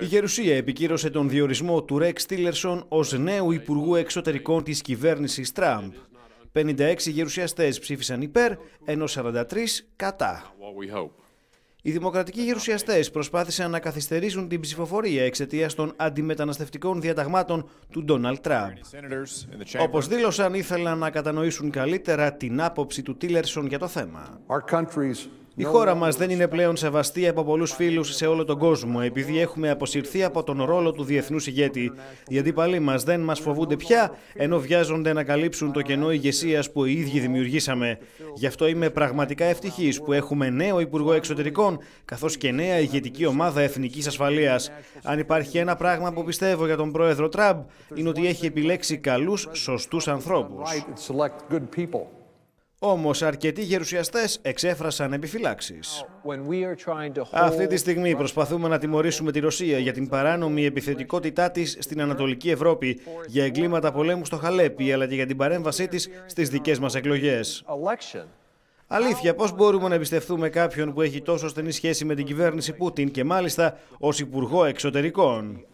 Η Γερουσία επικύρωσε τον διορισμό του Ρεξ Τίλερσον ως νέου Υπουργού Εξωτερικών της κυβέρνησης Τραμπ. 56 γερουσιαστές ψήφισαν υπέρ, ενώ 43 κατά. Οι δημοκρατικοί γερουσιαστές προσπάθησαν να καθυστερήσουν την ψηφοφορία εξαιτίας των αντιμεταναστευτικών διαταγμάτων του Ντόναλτ Τραμπ. Όπως δήλωσαν, ήθελαν να κατανοήσουν καλύτερα την άποψη του Τίλερσον για το θέμα. Η χώρα μας δεν είναι πλέον σεβαστή από πολλούς φίλους σε όλο τον κόσμο, επειδή έχουμε αποσυρθεί από τον ρόλο του διεθνούς ηγέτη. Οι αντίπαλοι μας δεν μας φοβούνται πια, ενώ βιάζονται να καλύψουν το κενό ηγεσίας που οι ίδιοι δημιουργήσαμε. Γι' αυτό είμαι πραγματικά ευτυχής που έχουμε νέο Υπουργό Εξωτερικών, καθώς και νέα ηγετική ομάδα εθνικής ασφαλείας. Αν υπάρχει ένα πράγμα που πιστεύω για τον πρόεδρο Τραμπ, είναι ότι έχει επιλέξει καλούς, σωστούς ανθρώπους. Όμως αρκετοί γερουσιαστές εξέφρασαν επιφυλάξεις. Αυτή τη στιγμή προσπαθούμε να τιμωρήσουμε τη Ρωσία για την παράνομη επιθετικότητά της στην Ανατολική Ευρώπη, για εγκλήματα πολέμου στο Χαλέπι, αλλά και για την παρέμβασή της στις δικές μας εκλογές. Αλήθεια, πώς μπορούμε να εμπιστευτούμε κάποιον που έχει τόσο στενή σχέση με την κυβέρνηση Πούτιν και μάλιστα ως Υπουργό Εξωτερικών.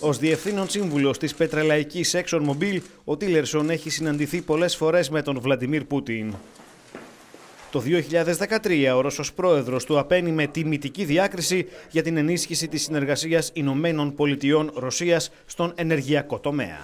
Ω διευθύνων σύμβουλος της πετρελαϊκής ExxonMobil, ο Τίλερσον έχει συναντηθεί πολλές φορές με τον Βλαντιμίρ Πούτιν. Το 2013 ο Ρώσος πρόεδρος του απένει με τιμητική διάκριση για την ενίσχυση της συνεργασίας Ηνωμένων Πολιτειών Ρωσίας στον ενεργειακό τομέα.